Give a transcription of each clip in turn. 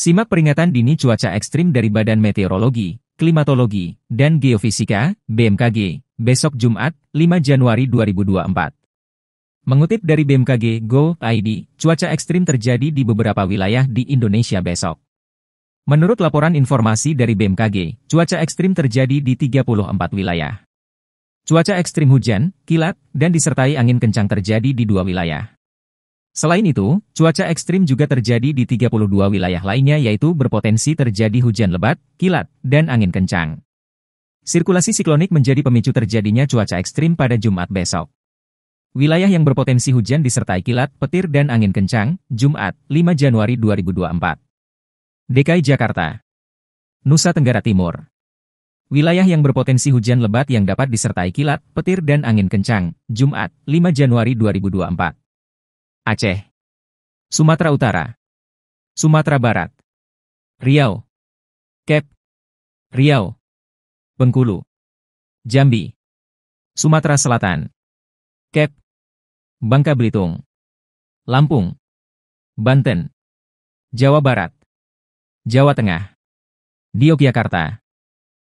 Simak peringatan dini cuaca ekstrim dari Badan Meteorologi, Klimatologi, dan Geofisika, BMKG, besok Jumat, 5 Januari 2024. Mengutip dari BMKG Go ID, cuaca ekstrim terjadi di beberapa wilayah di Indonesia besok. Menurut laporan informasi dari BMKG, cuaca ekstrim terjadi di 34 wilayah. Cuaca ekstrim hujan, kilat, dan disertai angin kencang terjadi di dua wilayah. Selain itu, cuaca ekstrim juga terjadi di 32 wilayah lainnya yaitu berpotensi terjadi hujan lebat, kilat, dan angin kencang. Sirkulasi siklonik menjadi pemicu terjadinya cuaca ekstrim pada Jumat besok. Wilayah yang berpotensi hujan disertai kilat, petir dan angin kencang, Jumat, 5 Januari 2024. DKI Jakarta Nusa Tenggara Timur Wilayah yang berpotensi hujan lebat yang dapat disertai kilat, petir dan angin kencang, Jumat, 5 Januari 2024. Aceh, Sumatera Utara, Sumatera Barat, Riau, Kep, Riau, Bengkulu, Jambi, Sumatera Selatan, Kep, Bangka Belitung, Lampung, Banten, Jawa Barat, Jawa Tengah, Yogyakarta,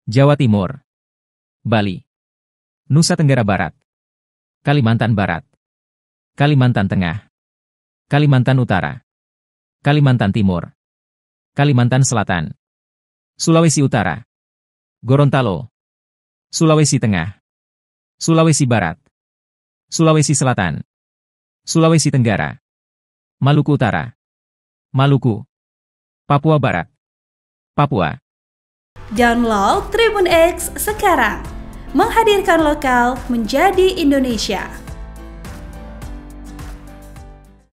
Jawa Timur, Bali, Nusa Tenggara Barat, Kalimantan Barat, Kalimantan Tengah, Kalimantan Utara, Kalimantan Timur, Kalimantan Selatan, Sulawesi Utara, Gorontalo, Sulawesi Tengah, Sulawesi Barat, Sulawesi Selatan, Sulawesi Tenggara, Maluku Utara, Maluku, Papua Barat, Papua. Download Tribun X sekarang, menghadirkan lokal menjadi Indonesia.